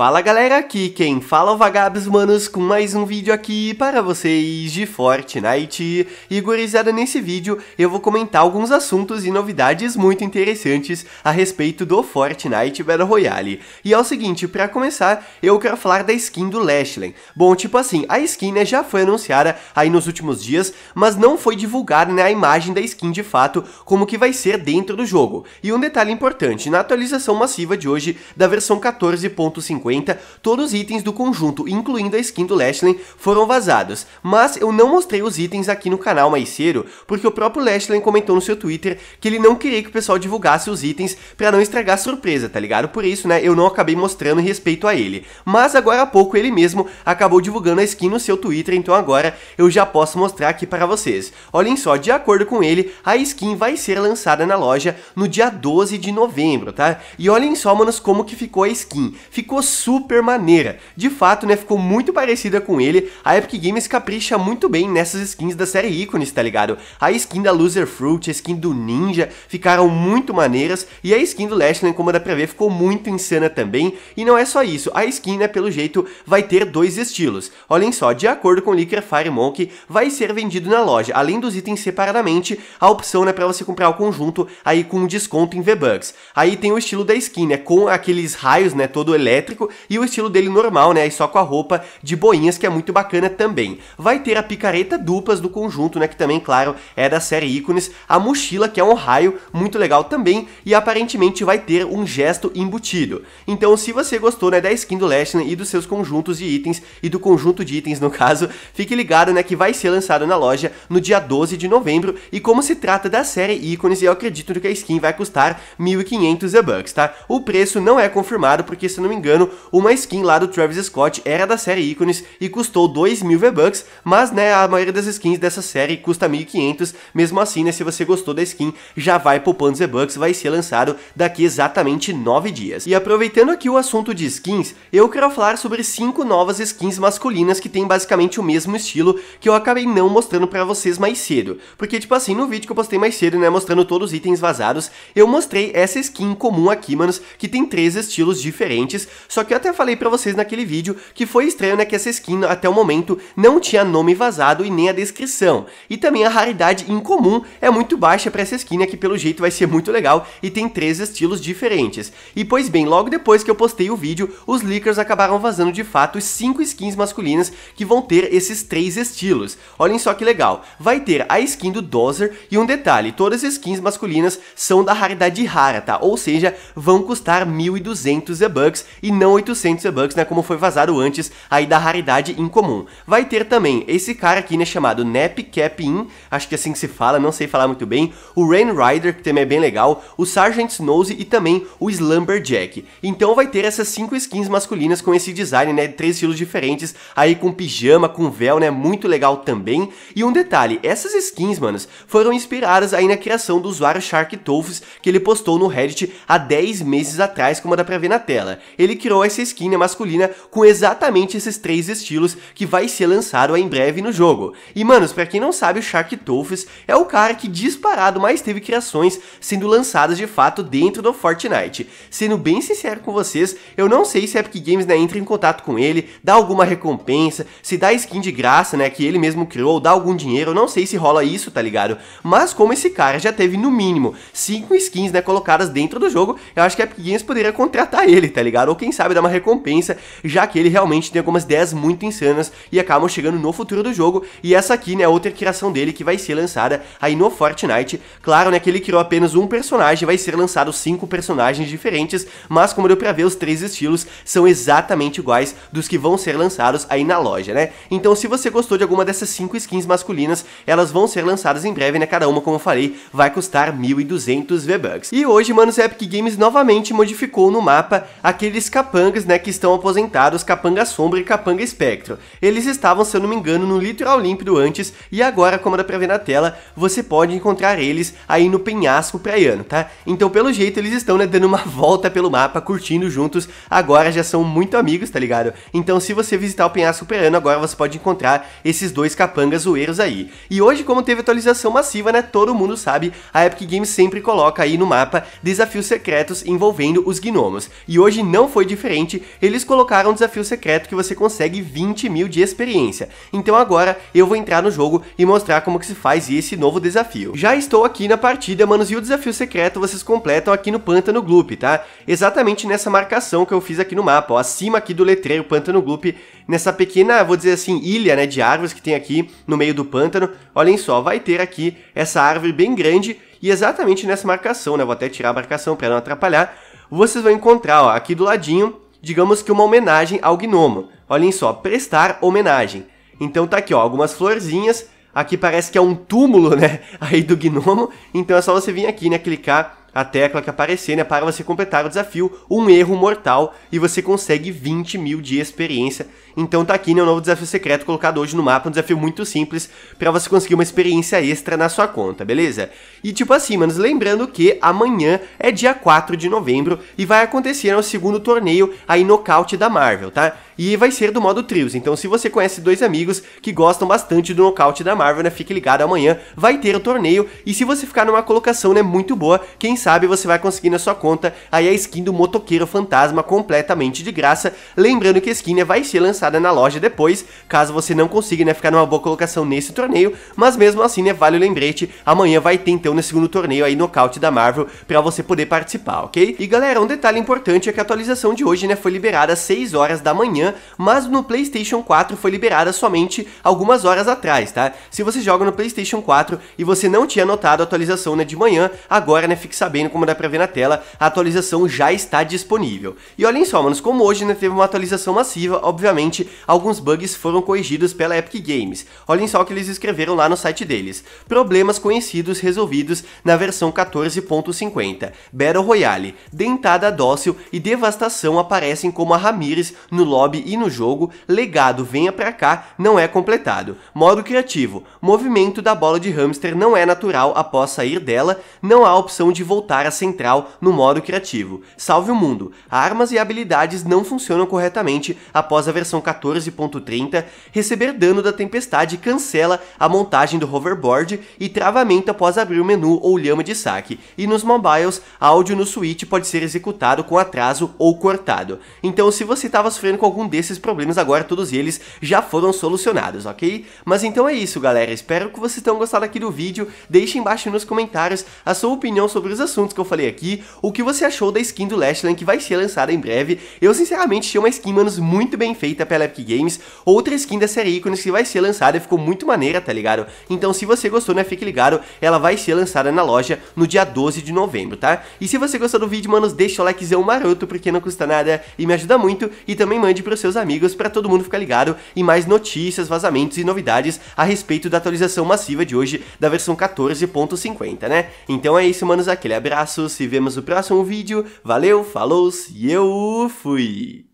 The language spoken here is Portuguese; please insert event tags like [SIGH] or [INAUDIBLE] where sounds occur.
Fala galera, aqui quem fala é o Vagabos Manos com mais um vídeo aqui para vocês de Fortnite. E gurizada, nesse vídeo eu vou comentar alguns assuntos e novidades muito interessantes a respeito do Fortnite Battle Royale. E é o seguinte, para começar, eu quero falar da skin do Lashley. Bom, tipo assim, a skin né, já foi anunciada aí nos últimos dias, mas não foi divulgada né, a imagem da skin de fato, como que vai ser dentro do jogo. E um detalhe importante, na atualização massiva de hoje da versão 14.50, 50, todos os itens do conjunto, incluindo a skin do Lashley, foram vazados, mas eu não mostrei os itens aqui no canal mais cedo, porque o próprio Lashley comentou no seu Twitter que ele não queria que o pessoal divulgasse os itens para não estragar a surpresa, tá ligado? Por isso, né, eu não acabei mostrando respeito a ele. Mas agora há pouco ele mesmo acabou divulgando a skin no seu Twitter, então agora eu já posso mostrar aqui para vocês. Olhem só, de acordo com ele, a skin vai ser lançada na loja no dia 12 de novembro, tá? E olhem só, manos, como que ficou a skin. Ficou super maneira. De fato, né, ficou muito parecida com ele. A Epic Games capricha muito bem nessas skins da série ícones, tá ligado? A skin da Loser Fruit, a skin do Ninja ficaram muito maneiras e a skin do Lashland, como dá pra ver, ficou muito insana também. E não é só isso, a skin, né, pelo jeito, vai ter dois estilos. Olhem só, de acordo com o Licker Fire Monkey, vai ser vendido na loja. Além dos itens separadamente, a opção, né, pra você comprar o conjunto aí com desconto em V-Bucks. Aí tem o estilo da skin, né, com aqueles raios, né, todo elétrico e o estilo dele normal, né, e só com a roupa de boinhas, que é muito bacana também. Vai ter a picareta duplas do conjunto, né, que também, claro, é da série ícones, a mochila, que é um raio, muito legal também, e aparentemente vai ter um gesto embutido. Então, se você gostou, né, da skin do Lashley e dos seus conjuntos de itens, e do conjunto de itens, no [LAUGHS] caso, fique ligado, né, que vai ser lançado na loja no dia 12 de novembro, e como se trata da série ícones, eu acredito que a skin vai custar 1.500 V-Bucks, tá? O preço não é confirmado, porque se não me engano, uma skin lá do Travis Scott era da série Ícones e custou 2 mil V-Bucks, mas né, a maioria das skins dessa série custa 1.500, mesmo assim, né, se você gostou da skin, já vai poupando V bucks vai ser lançado daqui exatamente 9 dias. E aproveitando aqui o assunto de skins, eu quero falar sobre 5 novas skins masculinas que tem basicamente o mesmo estilo que eu acabei não mostrando pra vocês mais cedo, porque tipo assim, no vídeo que eu postei mais cedo, né, mostrando todos os itens vazados, eu mostrei essa skin comum aqui, manos, que tem três estilos diferentes, só só que eu até falei para vocês naquele vídeo que foi estranho né, que essa skin até o momento não tinha nome vazado e nem a descrição. E também a raridade incomum é muito baixa para essa skin né, que pelo jeito vai ser muito legal e tem três estilos diferentes. E pois bem, logo depois que eu postei o vídeo, os leakers acabaram vazando de fato cinco skins masculinas que vão ter esses três estilos. Olhem só que legal, vai ter a skin do Dozer e um detalhe, todas as skins masculinas são da raridade rara, tá? Ou seja, vão custar 1.200 e-bucks e não 800 bucks né, como foi vazado antes aí da raridade incomum. Vai ter também esse cara aqui, né, chamado Nap Cap In, acho que é assim que se fala, não sei falar muito bem, o Rain Rider, que também é bem legal, o Sargent Snose e também o Slumberjack. Então vai ter essas cinco skins masculinas com esse design, né, três estilos diferentes, aí com pijama, com véu, né, muito legal também. E um detalhe, essas skins, manos, foram inspiradas aí na criação do usuário Shark Tolfs, que ele postou no Reddit há 10 meses atrás, como dá pra ver na tela. Ele criou essa skin masculina com exatamente esses três estilos que vai ser lançado em breve no jogo. E manos, pra quem não sabe, o Shark Tofus é o cara que disparado mais teve criações sendo lançadas de fato dentro do Fortnite. Sendo bem sincero com vocês, eu não sei se a Epic Games né, entra em contato com ele, dá alguma recompensa, se dá skin de graça, né, que ele mesmo criou, dá algum dinheiro, eu não sei se rola isso, tá ligado? Mas como esse cara já teve no mínimo 5 skins, né, colocadas dentro do jogo, eu acho que a Epic Games poderia contratar ele, tá ligado? Ou quem sabe sabe dar uma recompensa, já que ele realmente tem algumas ideias muito insanas e acabam chegando no futuro do jogo, e essa aqui, né, é outra criação dele que vai ser lançada aí no Fortnite. Claro, né, que ele criou apenas um personagem, vai ser lançado cinco personagens diferentes, mas como deu pra ver, os três estilos são exatamente iguais dos que vão ser lançados aí na loja, né? Então, se você gostou de alguma dessas cinco skins masculinas, elas vão ser lançadas em breve, né? Cada uma, como eu falei, vai custar 1.200 V-Bucks. E hoje, mano, o Epic Games novamente modificou no mapa aquele escapão capangas, né, que estão aposentados, capanga sombra e capanga espectro. Eles estavam, se eu não me engano, no litoral límpido antes, e agora, como dá pra ver na tela, você pode encontrar eles aí no penhasco praiano, tá? Então, pelo jeito, eles estão, né, dando uma [LAUGHS] volta pelo mapa, curtindo juntos, agora já são muito amigos, tá ligado? Então, se você visitar o penhasco praiano, agora você pode encontrar esses dois capangas zoeiros aí. E hoje, como teve atualização massiva, né, todo mundo sabe, a Epic Games sempre coloca aí no mapa desafios secretos envolvendo os gnomos. E hoje não foi diferente diferente, eles colocaram um desafio secreto que você consegue 20 mil de experiência. Então agora eu vou entrar no jogo e mostrar como que se faz esse novo desafio. Já estou aqui na partida, manos, e o desafio secreto vocês completam aqui no Pântano Gloop, tá? Exatamente nessa marcação que eu fiz aqui no mapa, ó, acima aqui do letreiro Pântano Gloop, nessa pequena, vou dizer assim, ilha, né, de árvores que tem aqui no meio do pântano. Olhem só, vai ter aqui essa árvore bem grande e exatamente nessa marcação, né, vou até tirar a marcação para não atrapalhar, vocês vão encontrar ó, aqui do ladinho, digamos que uma homenagem ao gnomo. Olhem só, prestar homenagem. Então tá aqui, ó, algumas florzinhas. Aqui parece que é um túmulo, né, [LAUGHS] aí do gnomo. Então é só você vir aqui, né, clicar a tecla que aparecer né, para você completar o desafio, um erro mortal e você consegue 20 mil de experiência. Então tá aqui né, o novo desafio secreto colocado hoje no mapa, um desafio muito simples para você conseguir uma experiência extra na sua conta, beleza? E tipo assim, manos, lembrando que amanhã é dia 4 de novembro e vai acontecer né, o segundo torneio aí nocaute da Marvel, tá? e vai ser do modo trios. Então, se você conhece dois amigos que gostam bastante do nocaute da Marvel, né, fique ligado amanhã, vai ter o torneio e se você ficar numa colocação, né, muito boa, quem sabe você vai conseguir na sua conta aí a skin do motoqueiro fantasma completamente de graça. Lembrando que a skin né, vai ser lançada na loja depois, caso você não consiga né, ficar numa boa colocação nesse torneio, mas mesmo assim, né, vale o lembrete, amanhã vai ter então no segundo torneio aí nocaute da Marvel para você poder participar, ok? E galera, um detalhe importante é que a atualização de hoje, né, foi liberada às 6 horas da manhã mas no PlayStation 4 foi liberada somente algumas horas atrás, tá? Se você joga no PlayStation 4 e você não tinha notado a atualização né, de manhã, agora, né, fique sabendo como dá pra ver na tela, a atualização já está disponível. E olhem só, manos, como hoje, né, teve uma atualização massiva, obviamente, alguns bugs foram corrigidos pela Epic Games. Olhem só o que eles escreveram lá no site deles. Problemas conhecidos resolvidos na versão 14.50. Battle Royale, dentada dócil e devastação aparecem como a Ramirez no lobby e no jogo, legado venha para cá não é completado. Modo criativo, movimento da bola de hamster não é natural após sair dela, não há opção de voltar à central no modo criativo. Salve o mundo, armas e habilidades não funcionam corretamente após a versão 14.30, receber dano da tempestade cancela a montagem do hoverboard e travamento após abrir o menu ou lhama de saque, e nos mobiles, áudio no Switch pode ser executado com atraso ou cortado. Então se você estava sofrendo com algum algum desses problemas agora, todos eles já foram solucionados, ok? Mas então é isso, galera. Espero que vocês tenham gostado aqui do vídeo. Deixe embaixo nos comentários a sua opinião sobre os assuntos que eu falei aqui, o que você achou da skin do Lashland que vai ser lançada em breve. Eu, sinceramente, achei uma skin, manos, muito bem feita pela Epic Games. Outra skin da série ícones que vai ser lançada e ficou muito maneira, tá ligado? Então, se você gostou, né, fique ligado, ela vai ser lançada na loja no dia 12 de novembro, tá? E se você gostou do vídeo, manos, deixa o likezão maroto, porque não custa nada e me ajuda muito. E também mande pro para seus amigos para todo mundo ficar ligado em mais notícias, vazamentos e novidades a respeito da atualização massiva de hoje da versão 14.50, né? Então é isso, manos, aquele abraço, se vemos no próximo vídeo, valeu, falou e eu fui!